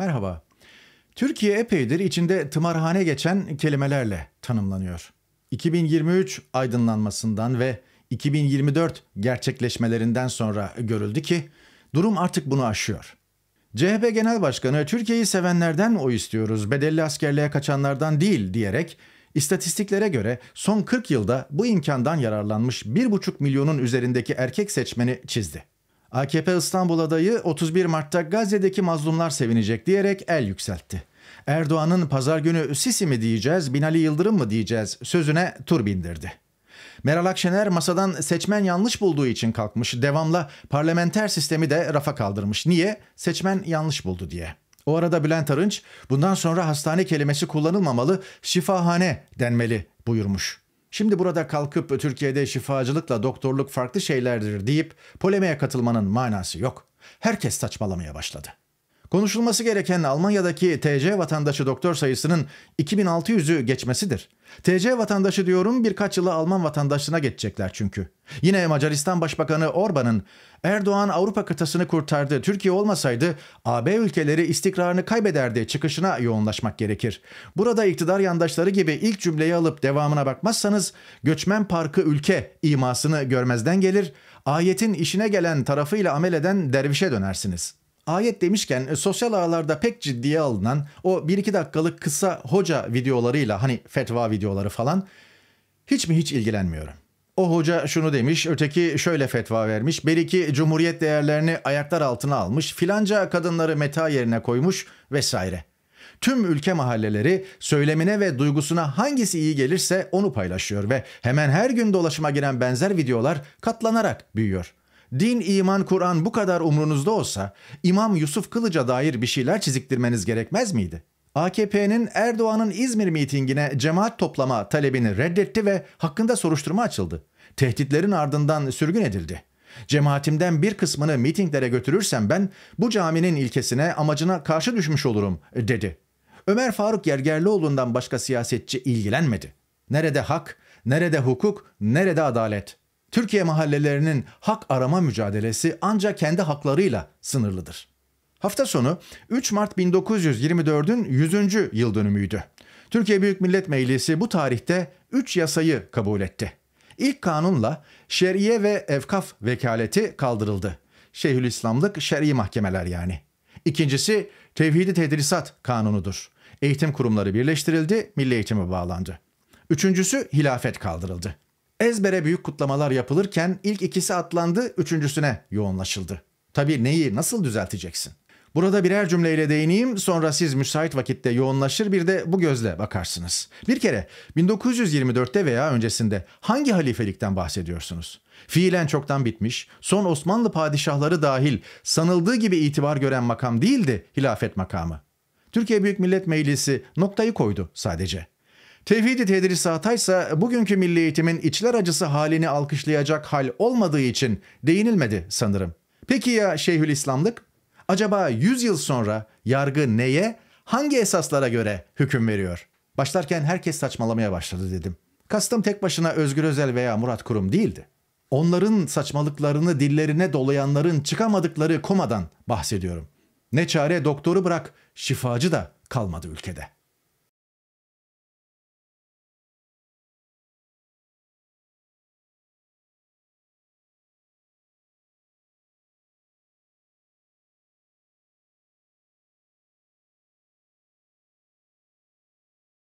Merhaba. Türkiye epeydir içinde tımarhane geçen kelimelerle tanımlanıyor. 2023 aydınlanmasından ve 2024 gerçekleşmelerinden sonra görüldü ki durum artık bunu aşıyor. CHP Genel Başkanı Türkiye'yi sevenlerden o istiyoruz, bedelli askerliğe kaçanlardan değil diyerek istatistiklere göre son 40 yılda bu imkandan yararlanmış 1,5 milyonun üzerindeki erkek seçmeni çizdi. AKP İstanbul adayı 31 Mart'ta Gazze'deki mazlumlar sevinecek diyerek el yükseltti. Erdoğan'ın pazar günü Sisi mi diyeceğiz, Binali Yıldırım mı diyeceğiz sözüne tur bindirdi. Meral Akşener masadan seçmen yanlış bulduğu için kalkmış. Devamla parlamenter sistemi de rafa kaldırmış. Niye? Seçmen yanlış buldu diye. O arada Bülent Arınç bundan sonra hastane kelimesi kullanılmamalı, şifahane denmeli buyurmuş. Şimdi burada kalkıp Türkiye'de şifacılıkla doktorluk farklı şeylerdir deyip polemiğe katılmanın manası yok. Herkes saçmalamaya başladı. Konuşulması gereken Almanya'daki TC vatandaşı doktor sayısının 2600'ü geçmesidir. TC vatandaşı diyorum birkaç yıla Alman vatandaşlığına geçecekler çünkü. Yine Macaristan Başbakanı Orban'ın Erdoğan Avrupa kıtasını kurtardı, Türkiye olmasaydı AB ülkeleri istikrarını kaybederdi çıkışına yoğunlaşmak gerekir. Burada iktidar yandaşları gibi ilk cümleyi alıp devamına bakmazsanız göçmen parkı ülke imasını görmezden gelir, ayetin işine gelen tarafıyla amel eden dervişe dönersiniz.'' Ayet demişken e, sosyal ağlarda pek ciddiye alınan o 1-2 dakikalık kısa hoca videolarıyla hani fetva videoları falan hiç mi hiç ilgilenmiyorum. O hoca şunu demiş, öteki şöyle fetva vermiş, belki cumhuriyet değerlerini ayaklar altına almış, filanca kadınları meta yerine koymuş vesaire. Tüm ülke mahalleleri söylemine ve duygusuna hangisi iyi gelirse onu paylaşıyor ve hemen her gün dolaşıma giren benzer videolar katlanarak büyüyor. Din, iman, Kur'an bu kadar umrunuzda olsa İmam Yusuf Kılıca dair bir şeyler çiziktirmeniz gerekmez miydi? AKP'nin Erdoğan'ın İzmir mitingine cemaat toplama talebini reddetti ve hakkında soruşturma açıldı. Tehditlerin ardından sürgün edildi. Cemaatimden bir kısmını mitinglere götürürsem ben bu caminin ilkesine amacına karşı düşmüş olurum dedi. Ömer Faruk Gergerlioğlu'ndan başka siyasetçi ilgilenmedi. Nerede hak, nerede hukuk, nerede adalet? Türkiye mahallelerinin hak arama mücadelesi ancak kendi haklarıyla sınırlıdır. Hafta sonu 3 Mart 1924'ün 100. yıl dönümüydü. Türkiye Büyük Millet Meclisi bu tarihte 3 yasayı kabul etti. İlk kanunla şeriye ve evkaf vekaleti kaldırıldı. Şeyhülislamlık şer'i mahkemeler yani. İkincisi Tevhidi Tedrisat Kanunu'dur. Eğitim kurumları birleştirildi, milli eğitime bağlandı. Üçüncüsü hilafet kaldırıldı. Ezbere büyük kutlamalar yapılırken ilk ikisi atlandı, üçüncüsüne yoğunlaşıldı. Tabii neyi nasıl düzelteceksin? Burada birer cümleyle değineyim sonra siz müsait vakitte yoğunlaşır bir de bu gözle bakarsınız. Bir kere 1924'te veya öncesinde hangi halifelikten bahsediyorsunuz? Fiilen çoktan bitmiş, son Osmanlı padişahları dahil sanıldığı gibi itibar gören makam değildi hilafet makamı. Türkiye Büyük Millet Meclisi noktayı koydu sadece. Tevhidi i Tedrisata bugünkü milli eğitimin içler acısı halini alkışlayacak hal olmadığı için değinilmedi sanırım. Peki ya Şeyhülislamlık? Acaba 100 yıl sonra yargı neye, hangi esaslara göre hüküm veriyor? Başlarken herkes saçmalamaya başladı dedim. Kastım tek başına Özgür Özel veya Murat Kurum değildi. Onların saçmalıklarını dillerine dolayanların çıkamadıkları komadan bahsediyorum. Ne çare doktoru bırak şifacı da kalmadı ülkede.''